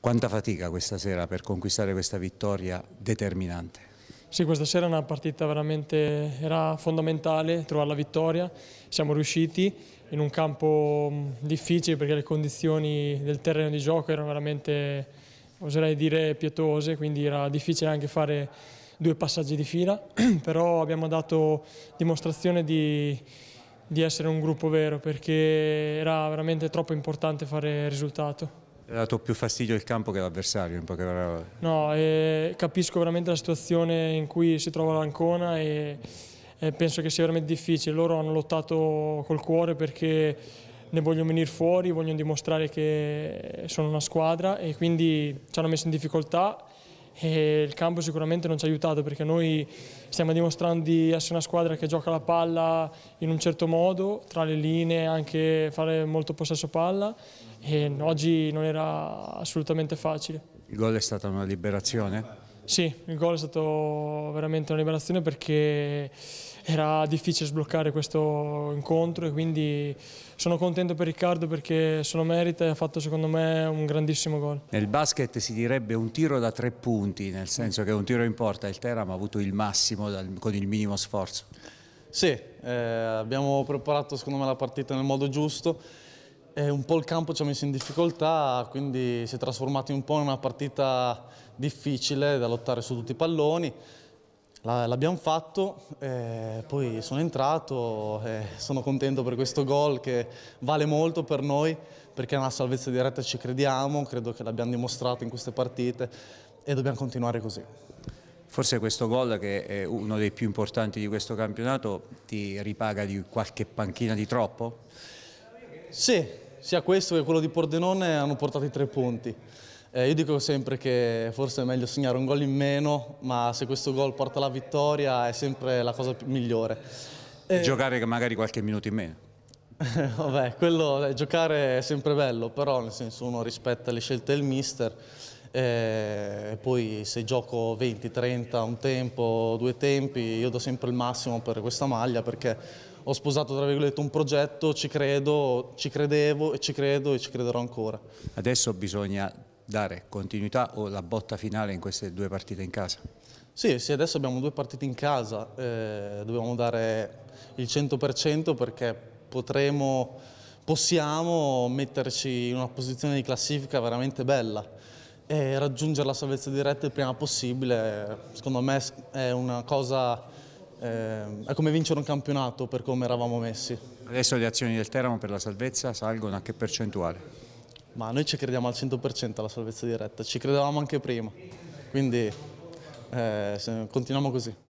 Quanta fatica questa sera per conquistare questa vittoria determinante? Sì, questa sera è una partita veramente era fondamentale trovare la vittoria, siamo riusciti in un campo mm, difficile perché le condizioni del terreno di gioco erano veramente, oserei dire, pietose, quindi era difficile anche fare due passaggi di fila, però abbiamo dato dimostrazione di, di essere un gruppo vero perché era veramente troppo importante fare il risultato ha dato più fastidio il campo che l'avversario No, eh, capisco veramente la situazione in cui si trova l'Ancona e, e, penso che sia veramente difficile. Loro hanno lottato col cuore perché ne vogliono venire fuori, vogliono dimostrare che sono una squadra e quindi ci hanno messo in difficoltà e il campo sicuramente non ci ha aiutato perché noi stiamo dimostrando di essere una squadra che gioca la palla in un certo modo, tra le linee, anche fare molto possesso palla e oggi non era assolutamente facile. Il gol è stata una liberazione? Sì, il gol è stato veramente una liberazione perché era difficile sbloccare questo incontro e quindi sono contento per Riccardo perché se lo merita e ha fatto secondo me un grandissimo gol. Nel basket si direbbe un tiro da tre punti, nel senso che un tiro in porta il Teram ha avuto il massimo dal, con il minimo sforzo. Sì, eh, abbiamo preparato secondo me la partita nel modo giusto e un po' il campo ci ha messo in difficoltà, quindi si è trasformato un po' in una partita difficile da lottare su tutti i palloni. L'abbiamo fatto, eh, poi sono entrato e eh, sono contento per questo gol che vale molto per noi perché è una salvezza diretta, ci crediamo, credo che l'abbiamo dimostrato in queste partite e dobbiamo continuare così. Forse questo gol, che è uno dei più importanti di questo campionato, ti ripaga di qualche panchina di troppo? Sì, sia questo che quello di Pordenone hanno portato i tre punti. Eh, io dico sempre che forse è meglio segnare un gol in meno, ma se questo gol porta la vittoria è sempre la cosa migliore. E eh, giocare magari qualche minuto in meno. Vabbè, quello, eh, giocare è sempre bello, però nel senso uno rispetta le scelte del mister e eh, poi se gioco 20, 30, un tempo, due tempi, io do sempre il massimo per questa maglia perché ho sposato tra virgolette un progetto, ci credo, ci credevo e ci credo e ci crederò ancora. Adesso bisogna dare continuità o la botta finale in queste due partite in casa? Sì, sì, adesso abbiamo due partite in casa, eh, dobbiamo dare il 100% perché potremo, possiamo metterci in una posizione di classifica veramente bella. E raggiungere la salvezza diretta il prima possibile, secondo me è una cosa, eh, è come vincere un campionato per come eravamo messi. Adesso le azioni del Teramo per la salvezza salgono a che percentuale? Ma noi ci crediamo al 100% alla salvezza diretta, ci credevamo anche prima, quindi eh, continuiamo così.